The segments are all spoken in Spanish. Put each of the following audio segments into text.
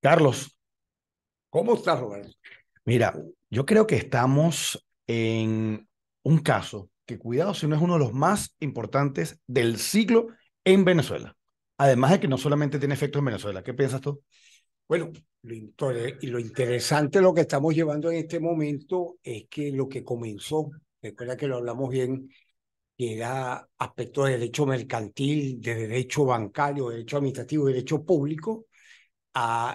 Carlos. ¿Cómo estás, Roberto? Mira, yo creo que estamos en un caso que, cuidado, si no es uno de los más importantes del siglo en Venezuela. Además de que no solamente tiene efectos en Venezuela. ¿Qué piensas tú? Bueno, lo y lo interesante lo que estamos llevando en este momento es que lo que comenzó, recuerda que lo hablamos bien, era aspecto de derecho mercantil, de derecho bancario, derecho administrativo, derecho público,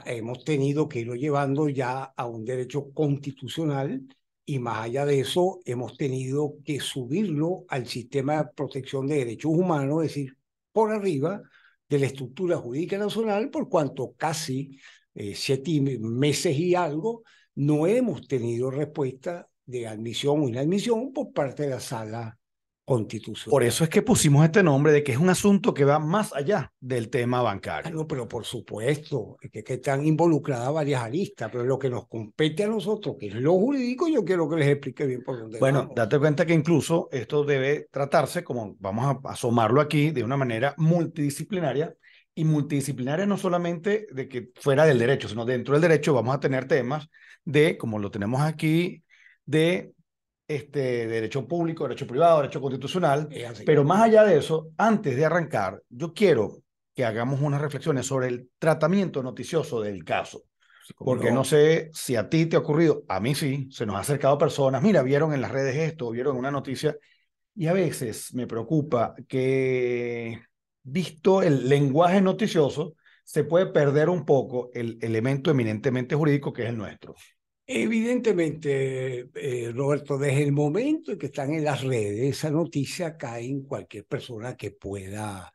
hemos tenido que irlo llevando ya a un derecho constitucional y más allá de eso hemos tenido que subirlo al sistema de protección de derechos humanos, es decir, por arriba de la estructura jurídica nacional, por cuanto casi eh, siete meses y algo no hemos tenido respuesta de admisión o inadmisión por parte de la sala constitucional. Por eso es que pusimos este nombre de que es un asunto que va más allá del tema bancario. No, pero por supuesto, que, que están involucradas varias aristas, pero lo que nos compete a nosotros, que es lo jurídico, yo quiero que les explique bien por dónde Bueno, date cuenta que incluso esto debe tratarse, como vamos a asomarlo aquí, de una manera multidisciplinaria, y multidisciplinaria no solamente de que fuera del derecho, sino dentro del derecho vamos a tener temas de, como lo tenemos aquí, de este, derecho público, derecho privado, derecho constitucional. Eh, Pero más allá de eso, antes de arrancar, yo quiero que hagamos unas reflexiones sobre el tratamiento noticioso del caso. Porque no. no sé si a ti te ha ocurrido, a mí sí, se nos ha acercado personas, mira, vieron en las redes esto, vieron una noticia, y a veces me preocupa que, visto el lenguaje noticioso, se puede perder un poco el elemento eminentemente jurídico que es el nuestro. Evidentemente, eh, Roberto, desde el momento en que están en las redes, esa noticia cae en cualquier persona que pueda,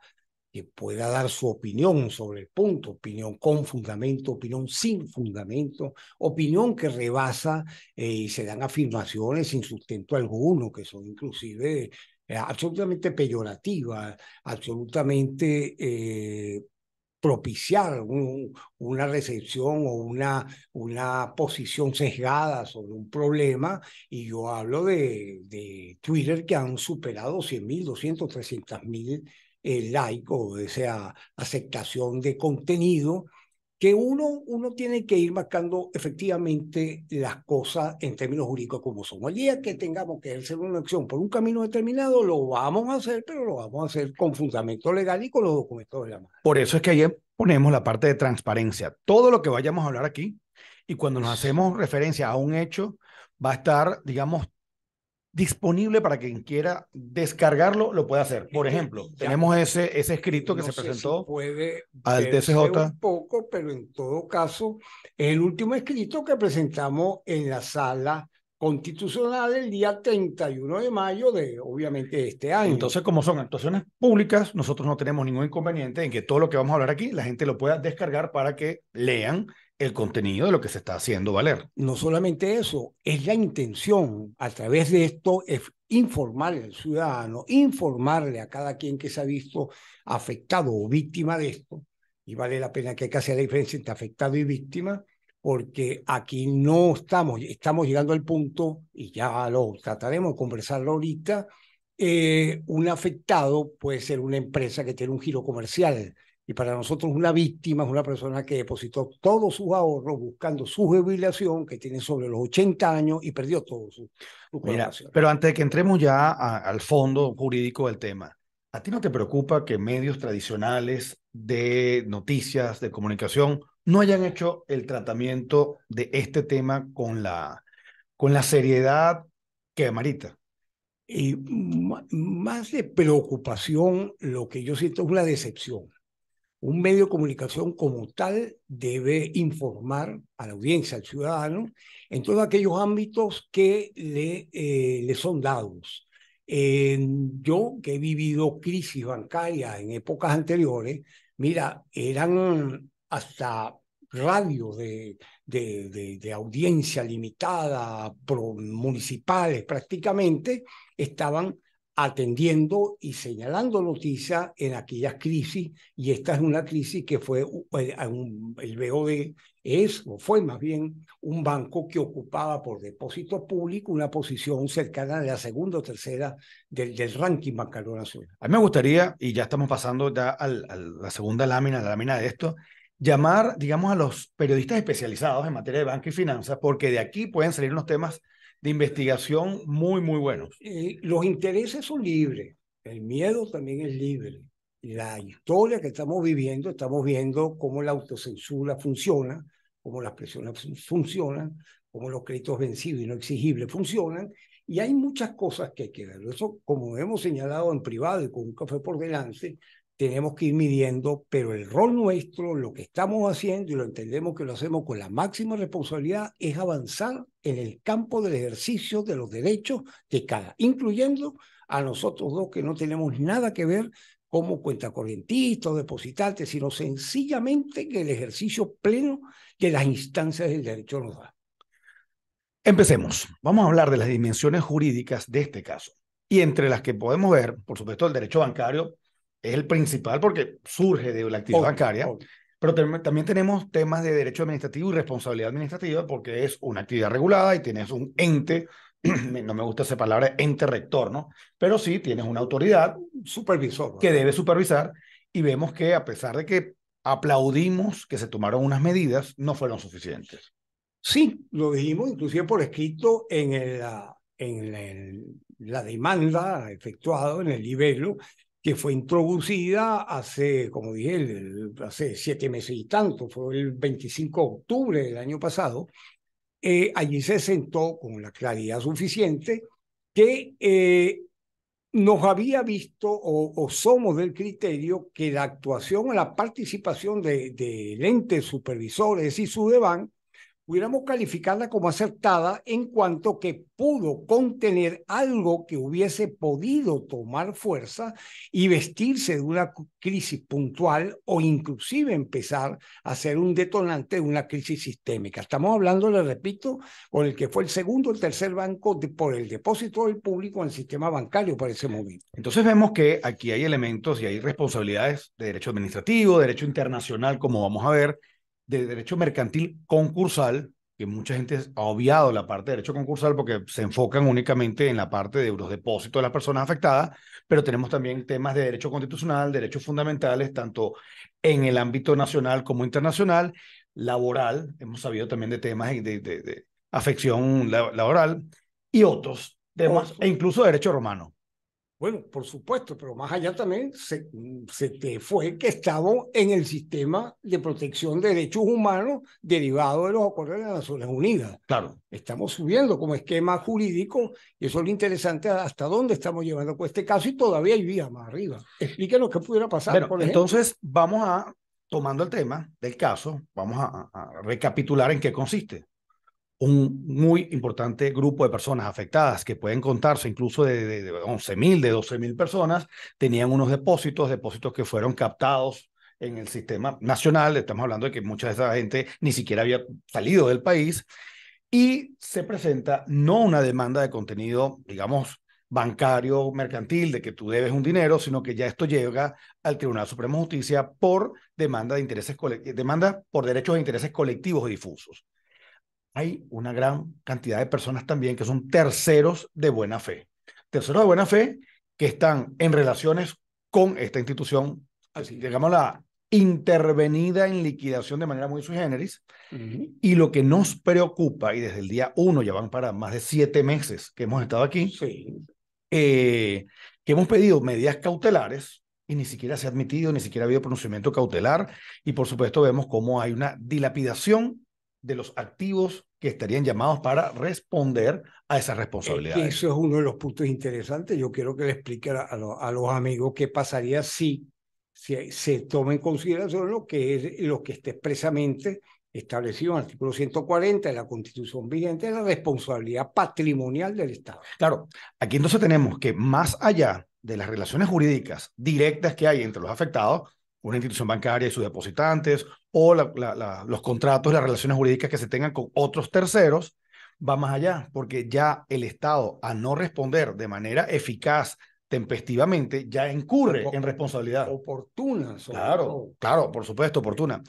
que pueda dar su opinión sobre el punto, opinión con fundamento, opinión sin fundamento, opinión que rebasa eh, y se dan afirmaciones sin sustento alguno, que son inclusive eh, absolutamente peyorativas, absolutamente propiciar una recepción o una, posición sesgada sobre un problema. Y yo hablo de, Twitter que han superado 100.000, 200, 300.000 el likes o esa aceptación de contenido que uno, uno tiene que ir marcando efectivamente las cosas en términos jurídicos como son. El día que tengamos que hacer una acción por un camino determinado, lo vamos a hacer, pero lo vamos a hacer con fundamento legal y con los documentos de la mano. Por eso es que ahí ponemos la parte de transparencia. Todo lo que vayamos a hablar aquí y cuando nos hacemos referencia a un hecho, va a estar, digamos, disponible para quien quiera descargarlo, lo puede hacer. Por ejemplo, tenemos ese, ese escrito que se presentó al TCJ. Un poco, pero en todo caso, el último escrito que presentamos en la sala constitucional el día 31 de mayo de, obviamente, este año. Entonces, como son actuaciones públicas, nosotros no tenemos ningún inconveniente en que todo lo que vamos a hablar aquí, la gente lo pueda descargar para que lean el contenido de lo que se está haciendo valer. No solamente eso, es la intención a través de esto es informar al ciudadano, informarle a cada quien que se ha visto afectado o víctima de esto, y vale la pena que hay que hacer la diferencia entre afectado y víctima, porque aquí no estamos, estamos llegando al punto, y ya lo trataremos de conversarlo ahorita, eh, un afectado puede ser una empresa que tiene un giro comercial, y para nosotros una víctima es una persona que depositó todos sus ahorros buscando su jubilación, que tiene sobre los 80 años y perdió todo su, su Pero antes de que entremos ya al fondo jurídico del tema, ¿a ti no te preocupa que medios tradicionales de noticias, de comunicación, no hayan hecho el tratamiento de este tema con la, con la seriedad que amarita? Y eh, más de preocupación, lo que yo siento es una decepción un medio de comunicación como tal debe informar a la audiencia, al ciudadano, en todos aquellos ámbitos que le, eh, le son dados. yo, que he vivido crisis bancaria en épocas anteriores, mira, eran hasta radios de, de, de, audiencia limitada, municipales prácticamente, estaban atendiendo y señalando noticias en aquellas crisis, y esta es una crisis que fue, eh, el BOD es, o fue más bien, un banco que ocupaba por depósito público una posición cercana a la segunda o tercera del, ranking bancario nacional. A mí me gustaría, y ya estamos pasando ya a la segunda lámina, la lámina de esto, llamar, digamos, a los periodistas especializados en materia de banca y finanzas, porque de aquí pueden salir unos temas de investigación muy, muy buenos. los intereses son libres, el miedo también es libre. La historia que estamos viviendo, estamos viendo cómo la autocensura funciona, cómo las presiones funcionan, cómo los créditos vencidos y no exigibles funcionan, y hay muchas cosas que hay que ver. Eso, como hemos señalado en privado y con un café por delante, tenemos que ir midiendo, pero el rol nuestro, lo que estamos haciendo y lo entendemos que lo hacemos con la máxima responsabilidad, es avanzar en el campo del ejercicio de los derechos de cada, incluyendo a nosotros dos que no tenemos nada que ver como corrientista o depositantes, sino sencillamente que el ejercicio pleno de las instancias del derecho nos da. Empecemos. Vamos a hablar de las dimensiones jurídicas de este caso. Y entre las que podemos ver, por supuesto, el derecho bancario es el principal porque surge de la actividad bancaria, pero también tenemos temas de derecho administrativo y responsabilidad administrativa porque es una actividad regulada y tienes un ente, no me gusta esa palabra, ente rector, ¿no? Pero sí tienes una autoridad supervisor que debe supervisar y vemos que a pesar de que aplaudimos que se tomaron unas medidas, no fueron suficientes. Sí, lo dijimos inclusive por escrito en el, ah, en la demanda efectuada en el libelo que fue introducida hace, como dije, hace siete meses y tanto, fue el 25 de octubre del año pasado, eh, allí se sentó con la claridad suficiente que eh, nos había visto o, somos del criterio que la actuación o la participación de, de supervisor, supervisores y su deván pudiéramos calificarla como aceptada en cuanto que pudo contener algo que hubiese podido tomar fuerza y vestirse de una crisis puntual o inclusive empezar a ser un detonante de una crisis sistémica. Estamos hablando, le repito, con el que fue el segundo o el tercer banco por el depósito del público en el sistema bancario para ese momento. Entonces vemos que aquí hay elementos y hay responsabilidades de derecho administrativo, derecho internacional, como vamos a ver, de derecho mercantil concursal, que mucha gente ha obviado la parte de derecho concursal porque se enfocan únicamente en la parte de los depósitos de las personas afectadas, pero tenemos también temas de derecho constitucional, derechos fundamentales, tanto en el ámbito nacional como internacional, laboral, hemos sabido también de temas de, de, de afección laboral y otros temas, e incluso derecho romano. Bueno, por supuesto, pero más allá también se, te fue que estamos en el sistema de protección de derechos humanos derivado de los acuerdos de las Naciones Unidas. Claro. Estamos subiendo como esquema jurídico y eso es lo interesante hasta dónde estamos llevando con este caso y todavía hay vías más arriba. Explíquenos qué pudiera pasar. Bueno, entonces vamos a, tomando el tema del caso, vamos a recapitular en qué consiste un muy importante grupo de personas afectadas, que pueden contarse incluso de, de 11.000, de 12.000 personas, tenían unos depósitos, depósitos que fueron captados en el sistema nacional, estamos hablando de que mucha de esa gente ni siquiera había salido del país, y se presenta no una demanda de contenido, digamos, bancario, mercantil, de que tú debes un dinero, sino que ya esto llega al Tribunal Supremo de Justicia por demanda de intereses demanda por derechos de intereses colectivos y difusos hay una gran cantidad de personas también que son terceros de buena fe. Terceros de buena fe que están en relaciones con esta institución, digamos la intervenida en liquidación de manera muy sui generis. Y lo que nos preocupa, y desde el día uno ya van para más de siete meses que hemos estado aquí, eh, que hemos pedido medidas cautelares y ni siquiera se ha admitido, ni siquiera ha habido pronunciamiento cautelar. Y por supuesto vemos cómo hay una dilapidación de los activos que estarían llamados para responder a esa responsabilidad eso es uno de los puntos interesantes. Yo quiero que le explique a, los amigos qué pasaría si, se toma en consideración lo que, es, lo que está expresamente establecido en el artículo 140 de la Constitución vigente, la responsabilidad patrimonial del Estado. Claro, aquí entonces tenemos que más allá de las relaciones jurídicas directas que hay entre los afectados, una institución bancaria y sus depositantes, o los contratos y las relaciones jurídicas que se tengan con otros terceros, va más allá, porque ya el Estado, a no responder de manera eficaz, tempestivamente, ya incurre en responsabilidad. Oportuna. claro, claro, por supuesto, oportuna.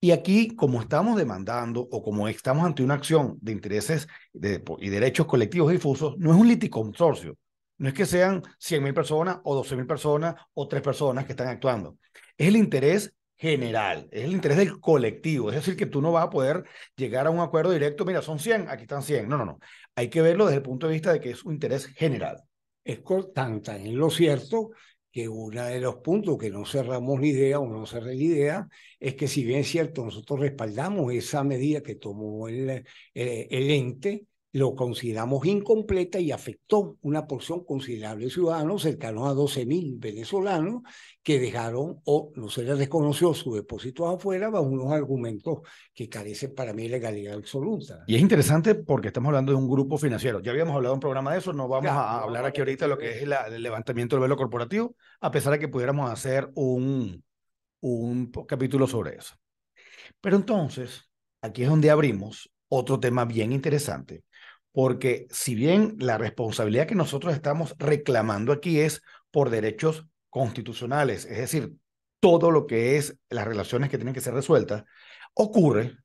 Y aquí, como estamos demandando o como estamos ante una acción de intereses y derechos colectivos difusos, no es un consorcio no es que sean 100.000 personas o 12.000 personas o tres personas que están actuando. Es el interés general, es el interés del colectivo. Es decir, que tú no vas a poder llegar a un acuerdo directo, mira, son 100, aquí están 100. No, no, no. Hay que verlo desde el punto de vista de que es un interés general. Es tan, tan en lo cierto que uno de los puntos que no cerramos la idea o no cerré la idea es que si bien es cierto, nosotros respaldamos esa medida que tomó el eh, ente, lo consideramos incompleta y afectó una porción considerable de ciudadanos, cercanos a 12.000 venezolanos, que dejaron o no se les reconoció su depósito afuera bajo unos argumentos que carecen para mí de legalidad absoluta. Y es interesante porque estamos hablando de un grupo financiero. Ya habíamos hablado en un programa de eso, no vamos a hablar aquí ahorita de lo que es el levantamiento del velo corporativo, a pesar de que pudiéramos hacer un, un capítulo sobre eso. Pero entonces, aquí es donde abrimos otro tema bien interesante porque si bien la responsabilidad que nosotros estamos reclamando aquí es por derechos constitucionales, es decir, todo lo que es las relaciones que tienen que ser resueltas, ocurre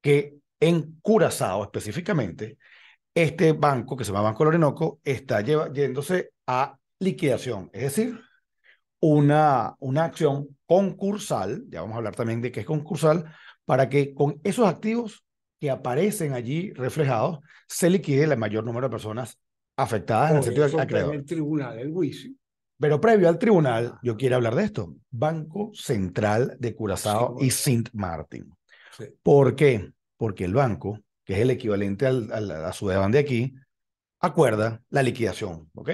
que en Curazao específicamente, este banco que se llama Banco Orinoco está yéndose a liquidación, es decir, una, una acción concursal, ya vamos a hablar también de qué es concursal, para que con esos activos que aparecen allí reflejados, se liquide el mayor número de personas afectadas en el sentido del tribunal, el juicio. Pero previo al tribunal, ah. yo quiero hablar de esto. Banco Central de Curazao y Sint Martin. ¿Por qué? Porque el banco, que es el equivalente al, a su de aquí, acuerda la liquidación. ¿Ok?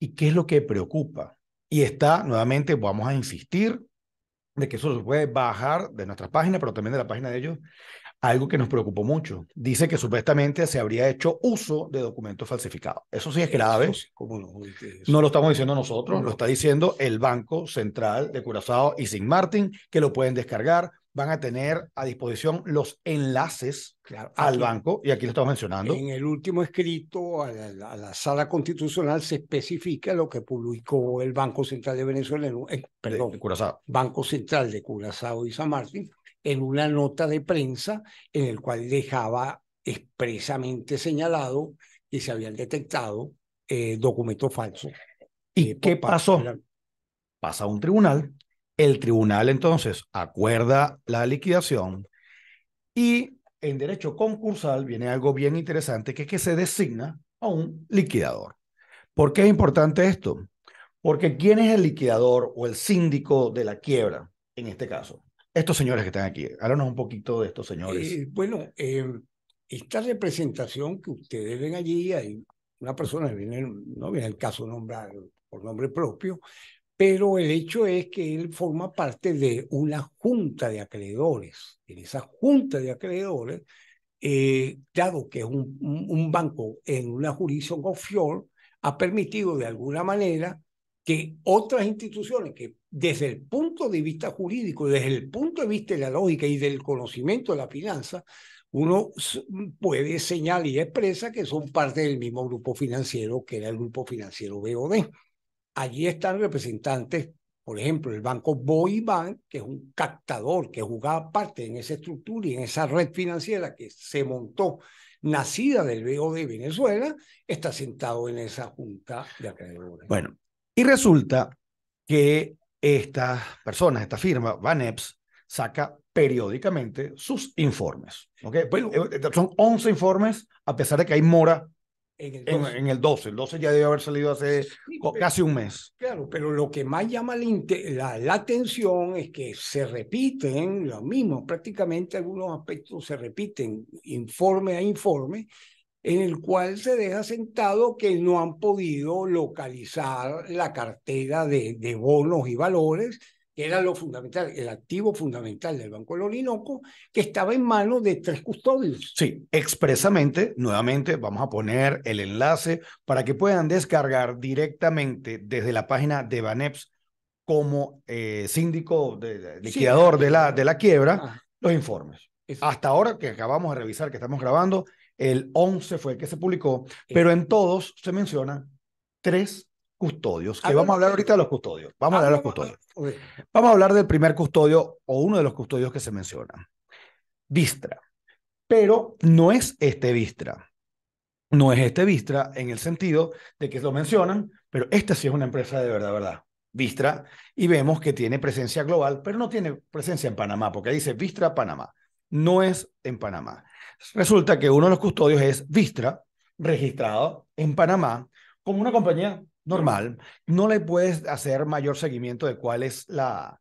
¿Y qué es lo que preocupa? Y está, nuevamente, vamos a insistir de que eso se puede bajar de nuestras páginas, pero también de la página de ellos, algo que nos preocupó mucho. Dice que supuestamente se habría hecho uso de documentos falsificados. Eso sí es grave. no? lo estamos diciendo nosotros, lo está diciendo el Banco Central de Curazao y Sin Martín, que lo pueden descargar. Van a tener a disposición los enlaces claro, al banco, y aquí lo estamos mencionando. En el último escrito a la, sala constitucional se especifica lo que publicó el Banco Central de Venezuela, perdón, Banco Central de Curazao y San Martín, en una nota de prensa en el cual dejaba expresamente señalado que se habían detectado eh, documentos falsos. ¿Y eh, qué pasó? Pasa a un tribunal, el tribunal entonces acuerda la liquidación y en derecho concursal viene algo bien interesante que es que se designa a un liquidador. ¿Por qué es importante esto? Porque ¿quién es el liquidador o el síndico de la quiebra en este caso? estos señores que están aquí. Háblanos un poquito de estos señores. Eh, bueno, eh, esta representación que ustedes ven allí, hay una persona, que viene, no viene el caso nombrar por nombre propio, pero el hecho es que él forma parte de una junta de acreedores. En esa junta de acreedores, eh, dado que es un, un, banco en una jurisdicción offshore, ha permitido de alguna manera que otras instituciones que desde el punto de vista jurídico, desde el punto de vista de la lógica y del conocimiento de la finanza, uno puede señalar y expresa que son parte del mismo grupo financiero que era el grupo financiero BOD. Allí están representantes, por ejemplo, el banco Boy que es un captador que jugaba parte en esa estructura y en esa red financiera que se montó nacida del BOD Venezuela, está sentado en esa junta de acreedores. Bueno, y resulta que estas personas, esta firma, Van saca periódicamente sus informes. ¿okay? Pues, eh, eh, son 11 informes, a pesar de que hay mora en el, 12. el 12. ya debe haber salido hace casi un mes. Claro, pero lo que más llama la, la, atención es que se repiten lo mismo, prácticamente algunos aspectos se repiten informe a informe en el cual se deja sentado que no han podido localizar la cartera de, de bonos y valores, que era lo fundamental, el activo fundamental del Banco de Orinoco, que estaba en manos de tres custodios. Sí, expresamente, nuevamente vamos a poner el enlace para que puedan descargar directamente desde la página de Baneps como eh, síndico de, liquidador de, la, de la quiebra los informes. Hasta ahora que acabamos de revisar, que estamos grabando, el 11 fue el que se publicó, pero en todos se mencionan tres custodios, que ah, vamos a hablar ahorita de los custodios. Vamos a ah, hablar de los custodios. Vamos a hablar del primer custodio o uno de los custodios que se menciona. Vistra. Pero no es este Vistra. No es este Vistra en el sentido de que lo mencionan, pero esta sí es una empresa de verdad, verdad. Vistra, y vemos que tiene presencia global, pero no tiene presencia en Panamá, porque dice Vistra Panamá. No es en Panamá. Resulta que uno de los custodios es Vistra, registrado en Panamá como una compañía normal. No le puedes hacer mayor seguimiento de cuál es la,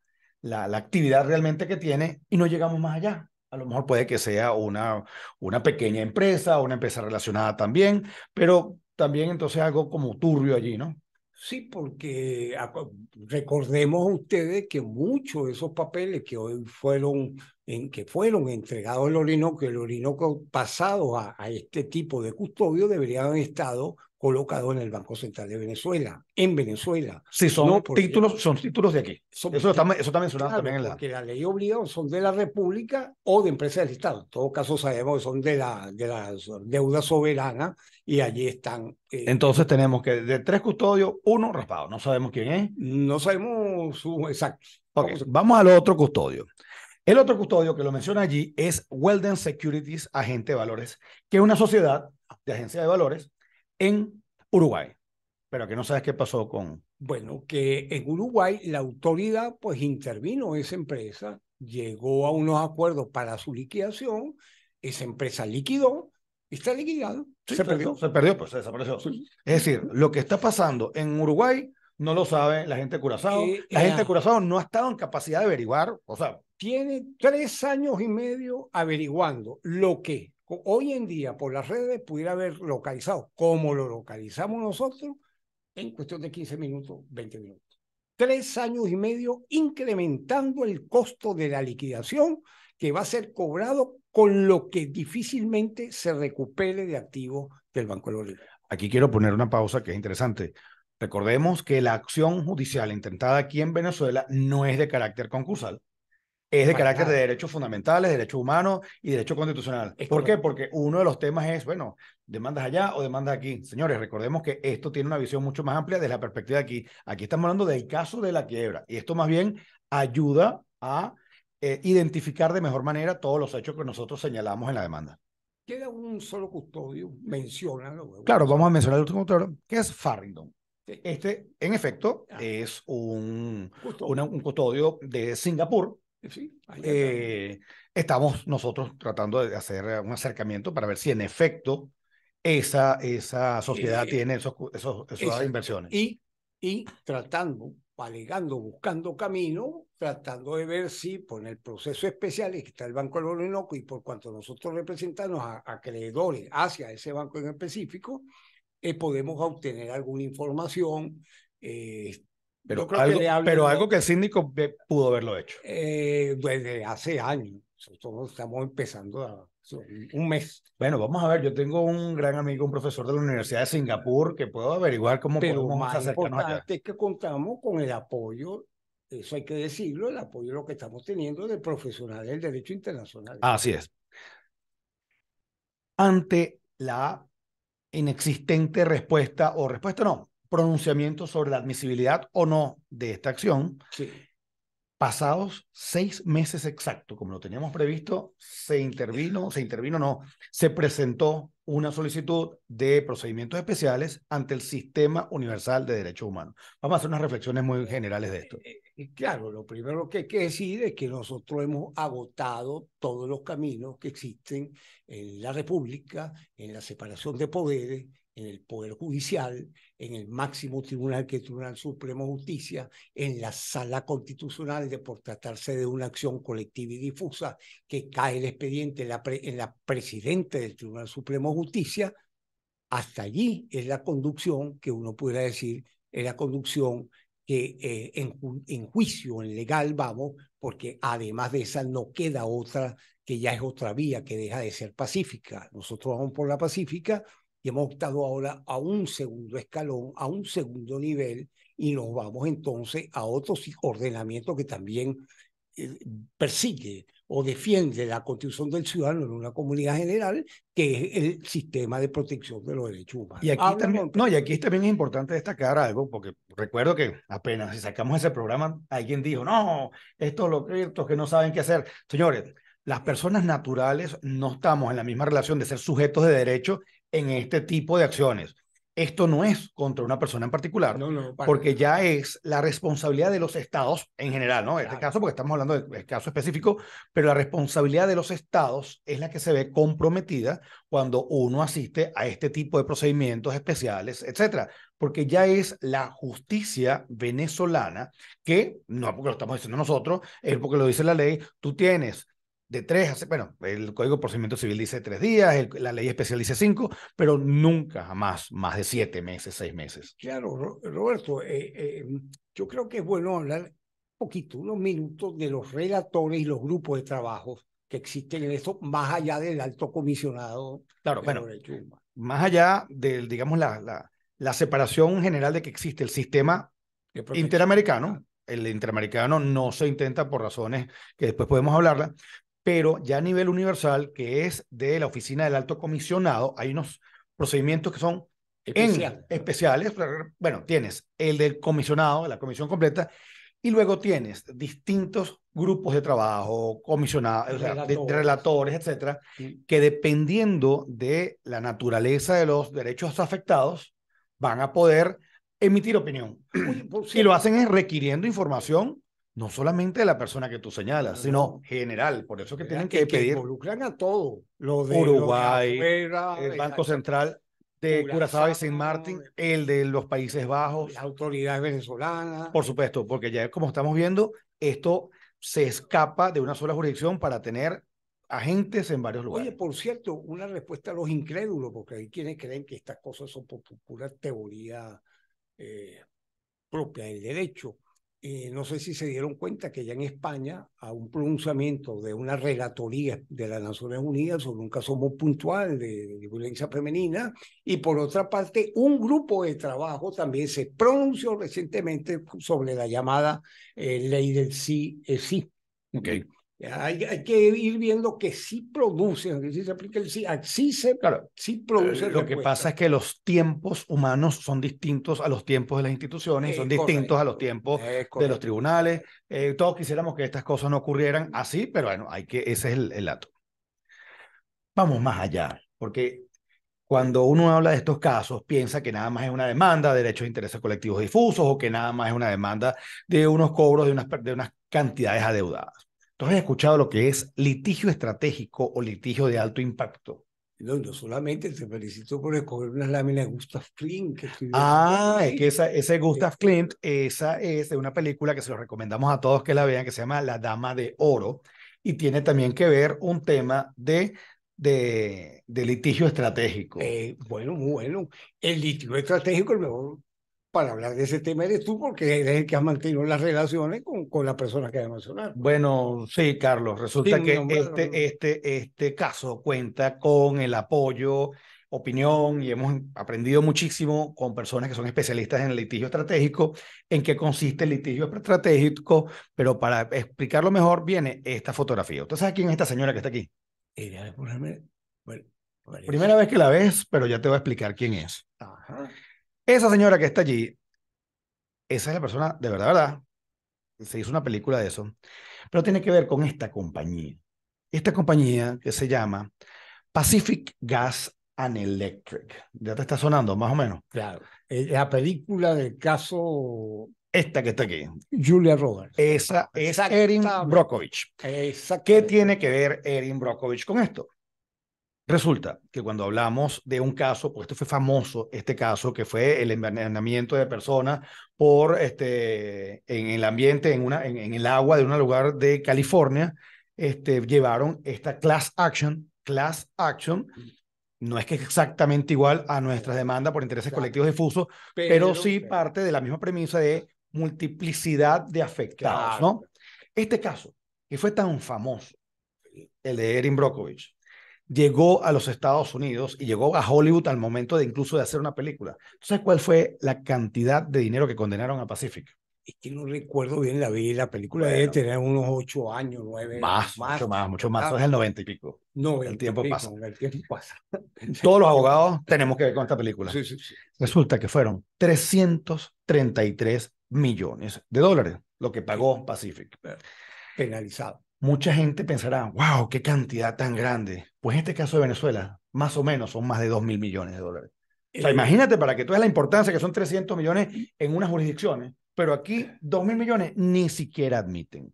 actividad realmente que tiene y no llegamos más allá. A lo mejor puede que sea una, una pequeña empresa, o una empresa relacionada también, pero también entonces algo como turbio allí, ¿no? Sí, porque recordemos ustedes que muchos de esos papeles que hoy fueron, en, que fueron entregados al Orinoco, el Orinoco pasado a, a este tipo de custodio, deberían haber estado colocado en el Banco Central de Venezuela, en Venezuela. Sí, son títulos, son títulos de aquí. eso, está, mencionado también en la. Porque la ley obliga son de la República o de empresas del Estado. En todo caso sabemos que son de la, deuda soberana y allí están. Eh, Entonces tenemos que de tres custodios, uno raspado. No sabemos quién es. No sabemos su exacto. vamos, vamos al otro custodio. El otro custodio que lo menciona allí es Weldon Securities, agente de valores, que es una sociedad de agencia de valores en Uruguay. Pero que no sabes qué pasó con... Bueno, que en Uruguay la autoridad pues intervino esa empresa, llegó a unos acuerdos para su liquidación, esa empresa liquidó, está liquidado. se, perdió, se perdió, pues se desapareció. Es decir, lo que está pasando en Uruguay no lo sabe la gente de Curazao. Eh, la gente eh, de Curazao no ha estado en capacidad de averiguar, o sea... Tiene tres años y medio averiguando lo que hoy en día por las redes pudiera haber localizado, como lo localizamos nosotros, en cuestión de 15 minutos, 20 minutos. Tres años y medio incrementando el costo de la liquidación que va a ser cobrado con lo que difícilmente se recupere de activos del Banco de Bolivia. Aquí quiero poner una pausa que es interesante. Recordemos que la acción judicial intentada aquí en Venezuela no es de carácter concursal, es de carácter de derechos fundamentales, derechos humanos y derecho constitucional. ¿Por qué? Porque uno de los temas es, bueno, demandas allá o demandas aquí. Señores, recordemos que esto tiene una visión mucho más amplia desde la perspectiva de aquí. Aquí estamos hablando del caso de la quiebra y esto más bien ayuda a eh, identificar de mejor manera todos los hechos que nosotros señalamos en la demanda. Queda un solo custodio, menciona. Claro, vamos a mencionar el último custodio, que es Farringdon. Este, en efecto, ah. es un un custodio de Singapur eh, estamos nosotros tratando de hacer eh, un acercamiento para ver si en efecto esa, sociedad eh, tiene esos, esos, esas inversiones. Y, y tratando, alegando, buscando camino, tratando de ver si por el proceso especial que está el Banco del Orinoco y por cuanto nosotros representamos a acreedores hacia ese banco en específico, podemos obtener alguna información, eh, pero, algo, que pero algo que el síndico pudo haberlo hecho. desde eh, pues, hace años. Nosotros estamos empezando un mes. Bueno, vamos a ver, yo tengo un gran amigo, un profesor de la Universidad de Singapur, que puedo averiguar cómo Pero podemos más importante es que contamos con el apoyo, eso hay que decirlo, el apoyo lo que estamos teniendo de profesionales del derecho internacional. Así es. Ante la inexistente respuesta, o respuesta no, pronunciamiento sobre la admisibilidad o no de esta acción, sí. pasados seis meses exacto, como lo teníamos previsto, se intervino, se intervino no, se presentó una solicitud de procedimientos especiales ante el Sistema Universal de Derechos Humanos. Vamos a hacer unas reflexiones muy generales de esto. Eh, eh, eh, claro, lo primero que hay que decir es que nosotros hemos agotado todos los caminos que existen en la República, en la separación de poderes, en el Poder Judicial, en el máximo tribunal que es el Tribunal Supremo de Justicia, en la Sala Constitucional de por tratarse de una acción colectiva y difusa que cae el expediente en la, Presidenta presidente del Tribunal Supremo de Justicia, hasta allí es la conducción que uno pudiera decir, es la conducción que eh, en, en juicio, en legal vamos, porque además de esa no queda otra, que ya es otra vía que deja de ser pacífica. Nosotros vamos por la pacífica y hemos optado ahora a un segundo escalón, a un segundo nivel, y nos vamos entonces a otro ordenamiento que también eh, persigue o defiende la constitución del ciudadano en una comunidad general, que es el sistema de protección de los derechos humanos. Y aquí, también, no, y aquí también es importante destacar algo, porque recuerdo que apenas sacamos ese programa, alguien dijo, no, estos, lo, que no saben qué hacer. Señores, las personas naturales no estamos en la misma relación de ser sujetos de derecho en este tipo de acciones. Esto no es contra una persona en particular, porque ya es la responsabilidad de los estados en general, ¿no? En este caso, porque estamos hablando del caso específico, pero la responsabilidad de los estados es la que se ve comprometida cuando uno asiste a este tipo de procedimientos especiales, etcétera, porque ya es la justicia venezolana que, no porque lo estamos diciendo nosotros, es porque lo dice la ley, tú tienes de tres, bueno, el Código de Procedimiento Civil dice tres días, la ley especial dice cinco, pero nunca jamás más de siete meses, seis meses. Claro, Roberto, eh, eh, yo creo que es bueno hablar un poquito, unos minutos de los relatores y los grupos de trabajo que existen en esto, más allá del alto comisionado. Claro, bueno, más allá del, digamos, la, la, la, separación general de que existe el sistema interamericano, el interamericano no se intenta por razones que después podemos hablarla, pero ya a nivel universal, que es de la Oficina del Alto Comisionado, hay unos procedimientos que son especiales. Bueno, tienes el del comisionado, la comisión completa, y luego tienes distintos grupos de trabajo, comisionados, de, relatores, etcétera, que dependiendo de la naturaleza de los derechos afectados, van a poder emitir opinión. si lo hacen es requiriendo información no solamente la persona que tú señalas, sino general. Por eso que tienen que, pedir. involucran a todo. Lo de Uruguay, el Banco Central de Curazao y San Martín, el de los Países Bajos. Las autoridades venezolanas. Por supuesto, porque ya como estamos viendo, esto se escapa de una sola jurisdicción para tener agentes en varios lugares. Oye, por cierto, una respuesta a los incrédulos, porque hay quienes creen que estas cosas son por pura teoría eh, propia del derecho eh, no sé si se dieron cuenta que ya en España a un pronunciamiento de una relatoría de las Naciones Unidas sobre un caso muy puntual de, violencia femenina y por otra parte un grupo de trabajo también se pronunció recientemente sobre la llamada eh, ley del sí es sí. Okay. Hay, que ir viendo que sí producen, que sí se aplica sí, ah, claro, sí eh, produce. Lo que pasa es que los tiempos humanos son distintos a los tiempos de las instituciones, son distintos a los tiempos de los tribunales. Eh, todos quisiéramos que estas cosas no ocurrieran así, pero bueno, hay que, ese es el, dato. Vamos más allá, porque cuando uno habla de estos casos, piensa que nada más es una demanda de derechos de intereses colectivos difusos o que nada más es una demanda de unos cobros de unas, de unas cantidades adeudadas ¿Tú has escuchado lo que es litigio estratégico o litigio de alto impacto? No, no solamente te felicito por escoger unas láminas de Gustav Klimt. ah, es que esa, ese Gustav este Klimt, esa es de una película que se lo recomendamos a todos que la vean, que se llama La Dama de Oro, y tiene también que ver un tema de, de, litigio estratégico. Eh, bueno, bueno. El litigio estratégico, el mejor para hablar de ese tema eres tú, porque eres el que has mantenido las relaciones con, con la persona que has mencionado. Bueno, sí, Carlos, resulta que este, este, este caso cuenta con el apoyo, opinión y hemos aprendido muchísimo con personas que son especialistas en el litigio estratégico, en qué consiste el litigio estratégico, pero para explicarlo mejor viene esta fotografía. ¿Usted sabe quién es esta señora que está aquí? Primera vez que la ves, pero ya te voy a explicar quién es. Ajá. Esa señora que está allí, esa es la persona de verdad, verdad. Se hizo una película de eso. Pero tiene que ver con esta compañía. Esta compañía que se llama Pacific Gas and Electric. Ya te está sonando, más o menos. Claro. La película del caso esta que está aquí. Julia Roberts. Esa es Erin Brockovich. ¿Qué tiene que ver Erin Brockovich con esto? Resulta que cuando hablamos de un caso, pues este fue famoso, este caso que fue el envenenamiento de personas por este en el ambiente, en una en, el agua de un lugar de California, este llevaron esta class action, class action. No es que es exactamente igual a nuestra demanda por intereses colectivos difusos, pero, sí parte de la misma premisa de multiplicidad de afectados, ¿no? Este caso, que fue tan famoso, el de Erin Brockovich, llegó a los Estados Unidos y llegó a Hollywood al momento de incluso de hacer una película. Entonces, cuál fue la cantidad de dinero que condenaron a Pacific? Es que no recuerdo bien la vida la película debe tener unos ocho años, nueve. Más, más mucho más, mucho más. Ah. es el noventa y pico. No, el tiempo pasa. El pasa. Todos los abogados tenemos que ver con esta película. Sí, sí, sí. Resulta que fueron 333 millones de dólares lo que pagó Pacific. Penalizado. Mucha gente pensará, wow, qué cantidad tan grande. Pues en este caso de Venezuela, más o menos son más de 2 mil millones de dólares. O sea, eh, imagínate para que tú veas la importancia que son 300 millones en unas jurisdicciones, pero aquí 2 mil millones ni siquiera admiten.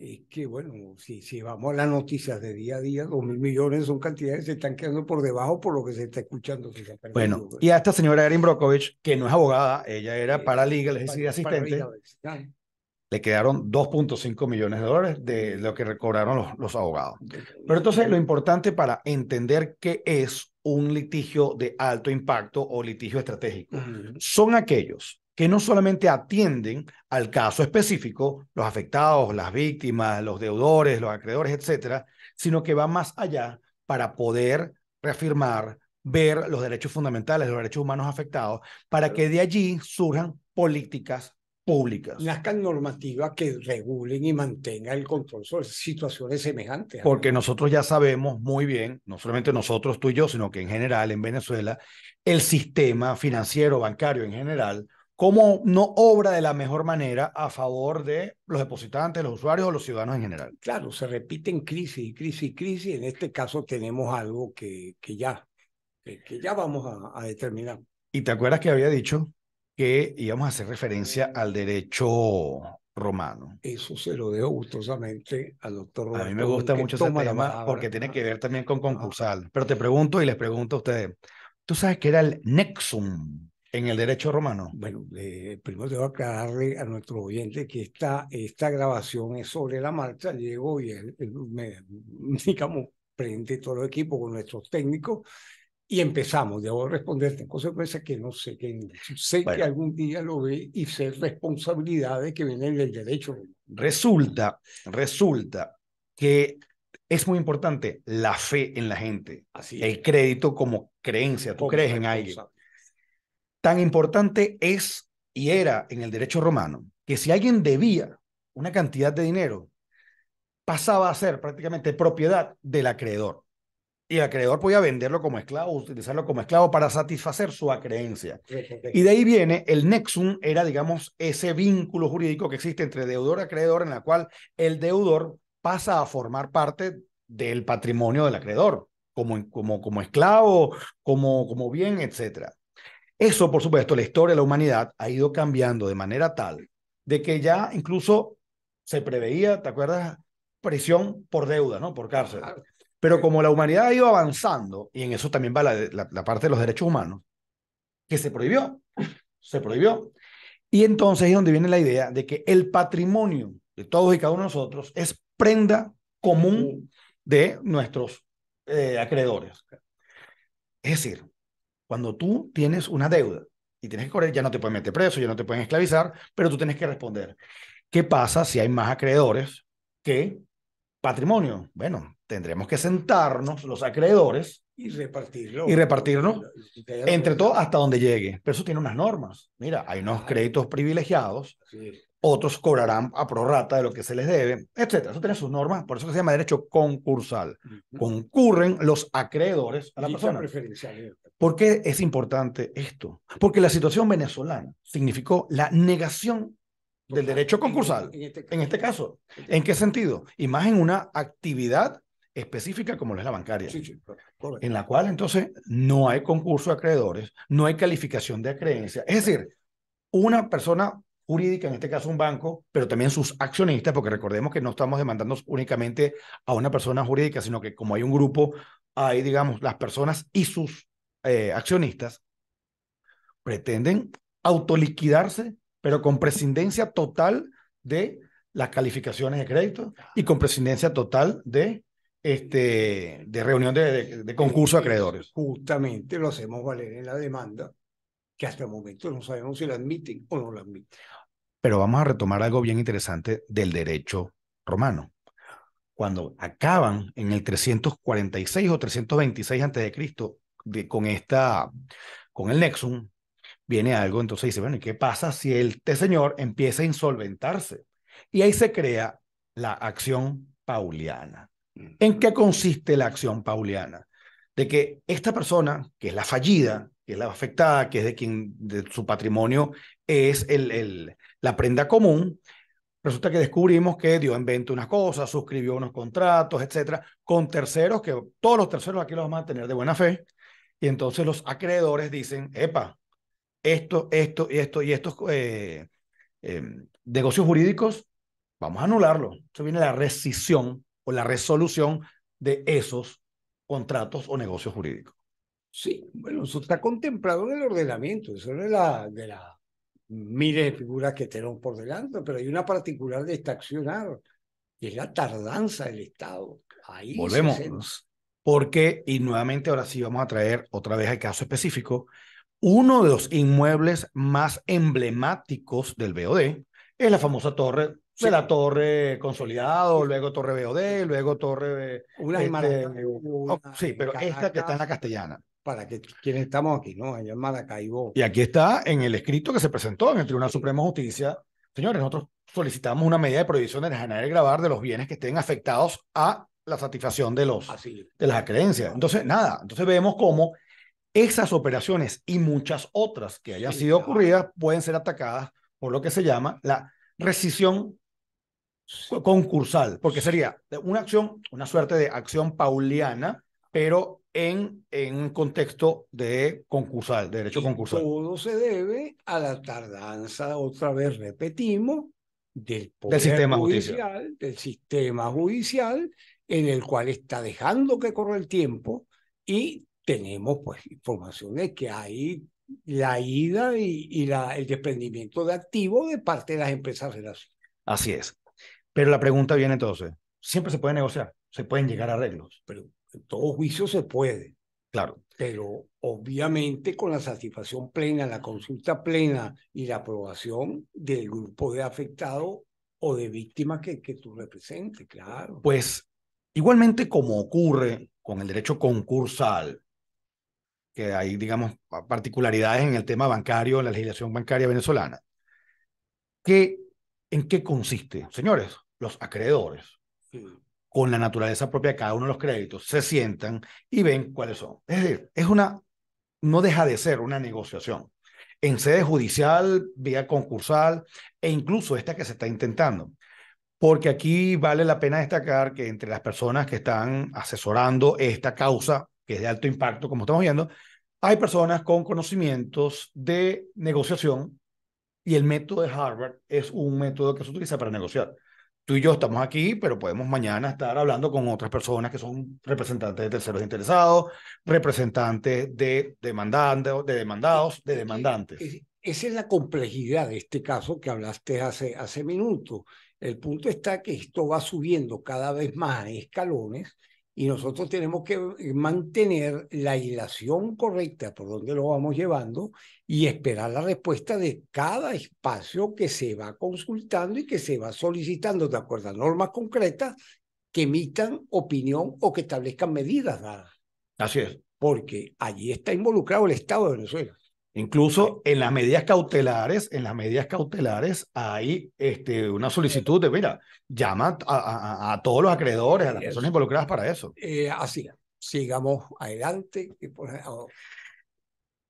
Es que, bueno, si, si vamos a las noticias de día a día, 2 mil millones son cantidades que se están quedando por debajo por lo que se está escuchando. bueno, y a esta señora Erin Brokovich, que no es abogada, ella era eh, paralegal, es decir, asistente le quedaron 2.5 millones de dólares de lo que recobraron los, abogados. Pero entonces lo importante para entender qué es un litigio de alto impacto o litigio estratégico son aquellos que no solamente atienden al caso específico, los afectados, las víctimas, los deudores, los acreedores, etcétera, sino que van más allá para poder reafirmar, ver los derechos fundamentales, los derechos humanos afectados, para que de allí surjan políticas públicas. Las normativas que regulen y mantengan el control sobre situaciones semejantes. Porque nosotros ya sabemos muy bien, no solamente nosotros, tú y yo, sino que en general en Venezuela, el sistema financiero, bancario en general, cómo no obra de la mejor manera a favor de los depositantes, los usuarios o los ciudadanos en general. Claro, se repiten crisis y crisis y crisis. En este caso tenemos algo que, que ya, que, ya vamos a, a determinar. ¿Y te acuerdas que había dicho que íbamos a hacer referencia al derecho romano. Eso se lo dejo gustosamente al doctor A mí me gusta mucho ese tema porque tiene que ver también con concursal. Pero te pregunto y les pregunto a ustedes, ¿tú sabes qué era el nexum en el derecho romano? Bueno, primero debo aclararle a nuestro oyente que esta, esta grabación es sobre la marcha, llego y el, el, me, digamos, prende todo el equipo con nuestros técnicos y empezamos, debo responderte en consecuencia que no sé que sé que algún día lo ve y sé responsabilidades que vienen del derecho. Resulta, resulta que es muy importante la fe en la gente, Así el crédito como creencia, tú crees en alguien. Tan importante es y era en el derecho romano que si alguien debía una cantidad de dinero, pasaba a ser prácticamente propiedad del acreedor y el acreedor podía venderlo como esclavo, utilizarlo como esclavo para satisfacer su acreencia. Y de ahí viene el nexum, era, digamos, ese vínculo jurídico que existe entre deudor y acreedor, en la cual el deudor pasa a formar parte del patrimonio del acreedor, como, como, como esclavo, como, como bien, etc. Eso, por supuesto, la historia de la humanidad ha ido cambiando de manera tal de que ya incluso se preveía, ¿te acuerdas? Prisión por deuda, ¿no? Por cárcel. Pero como la humanidad ha ido avanzando, y en eso también va la, parte de los derechos humanos, que se prohibió, se prohibió. Y entonces es donde viene la idea de que el patrimonio de todos y cada uno de nosotros es prenda común de nuestros eh, acreedores. Es decir, cuando tú tienes una deuda y tienes que correr, ya no te pueden meter preso, ya no te pueden esclavizar, pero tú tienes que responder. ¿Qué pasa si hay más acreedores que patrimonio? Bueno, tendremos que sentarnos los acreedores y repartirlo. Y repartirlo entre todos hasta donde llegue. Pero eso tiene unas normas. Mira, hay unos créditos privilegiados, otros cobrarán a prorrata de lo que se les debe, etc. Eso tiene sus normas, por eso se llama derecho concursal. Concurren los acreedores a la persona. ¿eh? ¿Por qué es importante esto? Porque la situación venezolana significó la negación del derecho este concursal. En este, este caso. ¿En qué sentido? Y más en una actividad específica como lo es la bancaria, en la cual entonces no hay concurso de acreedores, no hay calificación de acreencia. Es decir, una persona jurídica, en este caso un banco, pero también sus accionistas, porque recordemos que no estamos demandando únicamente a una persona jurídica, sino que como hay un grupo, hay, digamos, las personas y sus eh, accionistas, pretenden autoliquidarse, pero con prescindencia total de las calificaciones de crédito y con prescindencia total de este, de reunión de, concurso de acreedores. Justamente lo hacemos valer en la demanda, que hasta el momento no sabemos si la admiten o no la admiten. Pero vamos a retomar algo bien interesante del derecho romano. Cuando acaban en el 346 o 326 a.C. con esta con el Nexum, viene algo, entonces dice, bueno, qué pasa si este señor empieza a insolventarse? Y ahí se crea la acción pauliana. ¿En qué consiste la acción pauliana? De que esta persona, que es la fallida, que es la afectada, que es de quien de su patrimonio es el, el, la prenda común, resulta que descubrimos que dio en venta unas cosas, suscribió unos contratos, etcétera, con terceros, que todos los terceros aquí los vamos a tener de buena fe, y entonces los acreedores dicen, epa, esto, esto y esto y estos eh, em, negocios jurídicos, vamos a anularlo. Eso viene la rescisión o la resolución de esos contratos o negocios jurídicos. Sí, bueno, eso está contemplado en el ordenamiento, eso es de la, de la miles de figuras que tenemos por delante, pero hay una particular de esta accionar, y es la tardanza del Estado. Ahí Volvemos, porque, y nuevamente ahora sí vamos a traer otra vez el caso específico, uno de los inmuebles más emblemáticos del BOD es la famosa torre de la Torre consolidado, luego Torre BOD, luego Torre. Una este, oh, Una, sí, pero esta que está en la castellana. Para que quienes estamos aquí, ¿no? Allá en Y aquí está en el escrito que se presentó en el Tribunal Supremo de Justicia. Señores, nosotros solicitamos una medida de prohibición de dejar de grabar de los bienes que estén afectados a la satisfacción de, los, Así. de las creencias. Entonces, nada, entonces vemos cómo esas operaciones y muchas otras que hayan sido ocurridas pueden ser atacadas por lo que se llama la rescisión concursal, porque sería una acción, una suerte de acción pauliana, pero en, en un contexto de concursal, derecho concursal. Todo se debe a la tardanza, otra vez repetimos, del sistema judicial, del sistema judicial, en el cual está dejando que corra el tiempo y tenemos pues informaciones que hay la ida y, y la, el desprendimiento de activos de parte de las empresas relacionadas. Así es. Pero la pregunta viene entonces, siempre se puede negociar, se pueden llegar a arreglos. Pero en todo juicio se puede. Claro. Pero obviamente con la satisfacción plena, la consulta plena y la aprobación del grupo de afectado o de víctimas que, que tú representes, claro. Pues igualmente como ocurre con el derecho concursal, que hay, digamos, particularidades en el tema bancario, en la legislación bancaria venezolana, que ¿En qué consiste? Señores, los acreedores, con la naturaleza propia de cada uno de los créditos, se sientan y ven cuáles son. Es decir, es una, no deja de ser una negociación en sede judicial, vía concursal e incluso esta que se está intentando. Porque aquí vale la pena destacar que entre las personas que están asesorando esta causa, que es de alto impacto, como estamos viendo, hay personas con conocimientos de negociación y el método de Harvard es un método que se utiliza para negociar. Tú y yo estamos aquí, pero podemos mañana estar hablando con otras personas que son representantes de terceros interesados, representantes de demandantes, de demandados, de demandantes. Esa es la complejidad de este caso que hablaste hace, hace minutos. El punto está que esto va subiendo cada vez más escalones y nosotros tenemos que eh, mantener la hilación correcta por donde lo vamos llevando y esperar la respuesta de cada espacio que se va consultando y que se va solicitando de acuerdo a normas concretas que emitan opinión o que establezcan medidas dadas. Así es. Porque allí está involucrado el Estado de Venezuela. Incluso en las medidas cautelares, en las medidas cautelares hay este, una solicitud de, mira, llama a, todos los acreedores, a las personas involucradas para eso. Eh, así, sigamos adelante. Y por ah,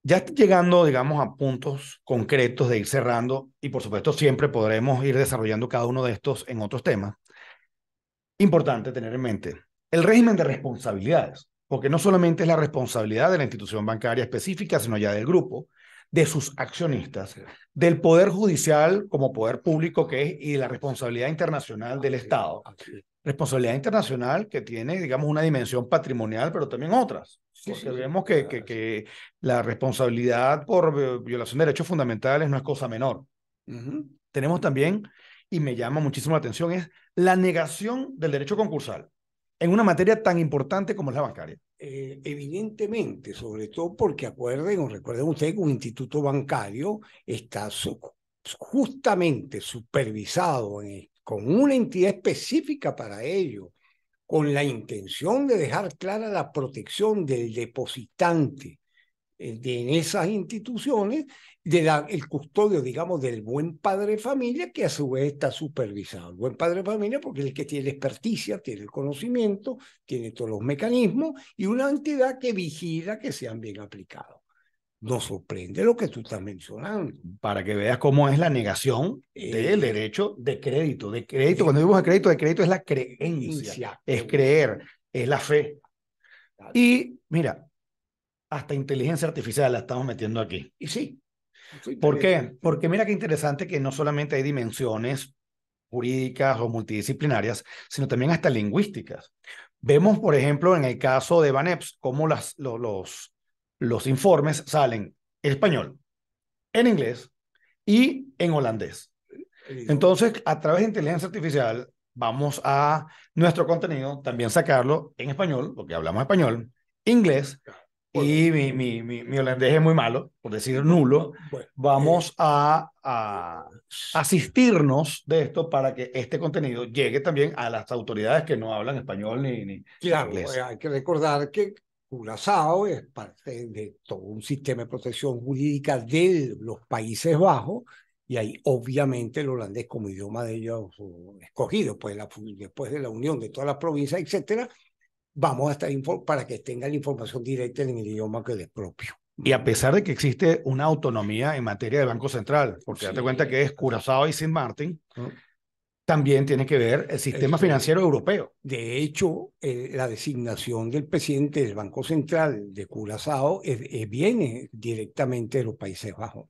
Ya llegando, digamos, a puntos concretos de ir cerrando, y por supuesto siempre podremos ir desarrollando cada uno de estos en otros temas. Importante tener en mente, el régimen de responsabilidades porque no solamente es la responsabilidad de la institución bancaria específica, sino ya del grupo, de sus accionistas, del poder judicial como poder público que es y de la responsabilidad internacional del Estado. Responsabilidad internacional que tiene, digamos, una dimensión patrimonial, pero también otras. Porque vemos que, que, la responsabilidad por eh, violación de derechos fundamentales no es cosa menor. Tenemos también, y me llama muchísimo la atención, es la negación del derecho concursal en una materia tan importante como es la bancaria? Eh, evidentemente, sobre todo porque acuerden o recuerden ustedes que un instituto bancario está justamente supervisado con una entidad específica para ello, con la intención de dejar clara la protección del depositante eh, en esas instituciones de la, el custodio, digamos, del buen padre de familia, que a su vez está supervisado. El buen padre de familia porque es el que tiene la experticia, tiene el conocimiento, tiene todos los mecanismos y una entidad que vigila que sean bien aplicados. Nos sorprende lo que tú estás mencionando. Para que veas cómo es la negación del eh, derecho de crédito. De crédito, cuando decimos el crédito, de crédito es la creencia, es creer, es la fe. Y mira, hasta inteligencia artificial la estamos metiendo aquí. Y sí. ¿Por qué? Porque mira qué interesante que no solamente hay dimensiones jurídicas o multidisciplinarias, sino también hasta lingüísticas. Vemos, por ejemplo, en el caso de Baneps, cómo las, los, los, los informes salen en español, en inglés y en holandés. Eh, eh, Entonces, a través de inteligencia artificial, vamos a nuestro contenido también sacarlo en español, porque hablamos español, inglés y mi, mi, mi, holandés es muy malo, por decir nulo. Vamos eh, a, asistirnos de esto para que este contenido llegue también a las autoridades que no hablan español ni, ni eh, Hay que recordar que Curazao es parte de todo un sistema de protección jurídica de los Países Bajos y ahí obviamente el holandés como idioma de ellos eh, escogido, pues después de la unión de todas las provincias, etcétera, vamos a estar para que tenga la información directa en el idioma que les propio. Y a pesar de que existe una autonomía en materia de Banco Central, porque date cuenta que es Curazao y St. Martin, también tiene que ver el sistema este, financiero europeo. De hecho, eh, la designación del presidente del Banco Central de Curazao eh, viene directamente de los Países Bajos.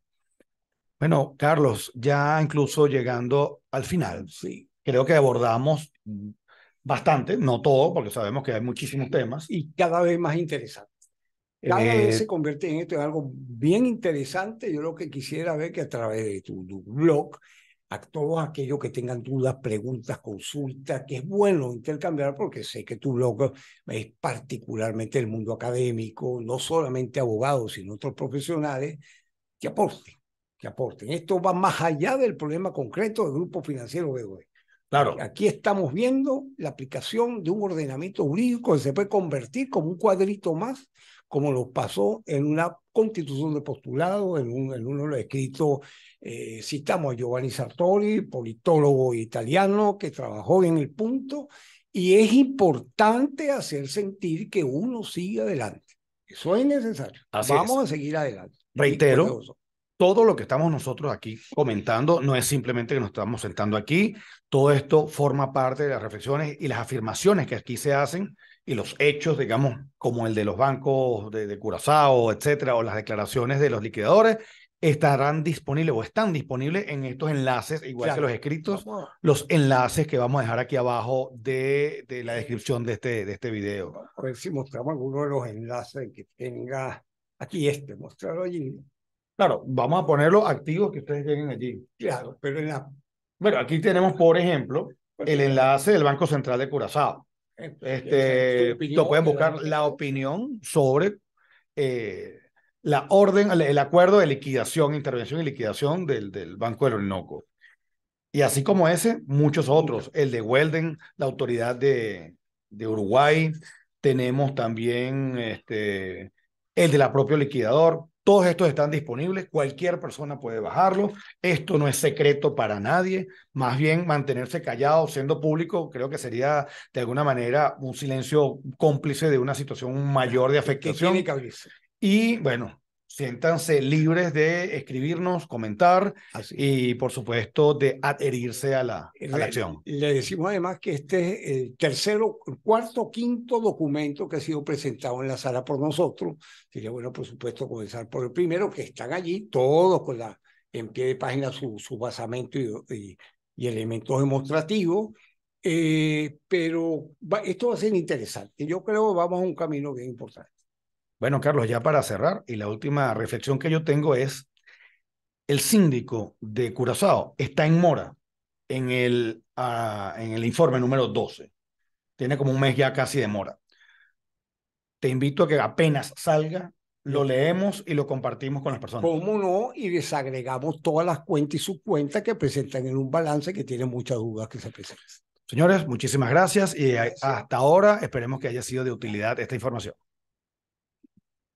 Bueno, Carlos, ya incluso llegando al final, sí. creo que abordamos bastante, no todo, porque sabemos que hay muchísimos temas. Y cada vez más interesante. Cada vez eh, se convierte en esto en algo bien interesante. Yo lo que quisiera ver que a través de tu, blog, a todos aquellos que tengan dudas, preguntas, consultas, que es bueno intercambiar porque sé que tu blog es particularmente el mundo académico, no solamente abogados, sino otros profesionales, que aporten, que aporten. Esto va más allá del problema concreto del grupo financiero hoy. Aquí estamos viendo la aplicación de un ordenamiento jurídico que se puede convertir como un cuadrito más, como lo pasó en una constitución de postulado, en, un, en uno lo los escritos, eh, citamos a Giovanni Sartori, politólogo italiano que trabajó en el punto, y es importante hacer sentir que uno sigue adelante. Eso es necesario. Vamos a seguir adelante. Reitero, todo lo que estamos nosotros aquí comentando no es simplemente que nos estamos sentando aquí, todo esto forma parte de las reflexiones y las afirmaciones que aquí se hacen y los hechos, digamos, como el de los bancos de, Curazao, etcétera, o las declaraciones de los liquidadores, estarán disponibles o están disponibles en estos enlaces, igual que los escritos, los enlaces que vamos a dejar aquí abajo de, la descripción de este, de este video. A ver si mostramos alguno de los enlaces que tenga aquí este, mostrarlo allí. Claro, vamos a los activos que ustedes tienen allí. Claro, pero en Bueno, aquí tenemos, por ejemplo, el enlace del Banco Central de Curazao. Eh, pues, este, lo pueden buscar la opinión sobre eh, la orden, el acuerdo de liquidación, intervención y liquidación del, del Banco del Orinoco. Y así como ese, muchos otros. El de Welden, la autoridad de, Uruguay. Tenemos también este, el de la propia liquidador. Todos estos están disponibles, cualquier persona puede bajarlo. Esto no es secreto para nadie, más bien mantenerse callado, siendo público, creo que sería de alguna manera un silencio cómplice de una situación mayor de afectación. Y bueno, siéntanse libres de escribirnos, comentar y por supuesto de adherirse a la, a la, acción. Le decimos además que este es el tercero, cuarto, quinto documento que ha sido presentado en la sala por nosotros. Sería bueno, por supuesto, comenzar por el primero, que están allí todos con la en pie de página su, su basamento y, y, elementos demostrativos. Eh, pero esto va a ser interesante. Yo creo que vamos a un camino bien importante. Bueno, Carlos, ya para cerrar, y la última reflexión que yo tengo es, el síndico de Curazao está en mora en el, ah, en el informe número 12. Tiene como un mes ya casi de mora. Te invito a que apenas salga, lo leemos y lo compartimos con las personas. ¿Cómo no? Y desagregamos todas las cuentas y subcuentas que presentan en un balance que tiene muchas dudas que se presenten. Señores, muchísimas gracias y eh, hasta ahora esperemos que haya sido de utilidad esta información.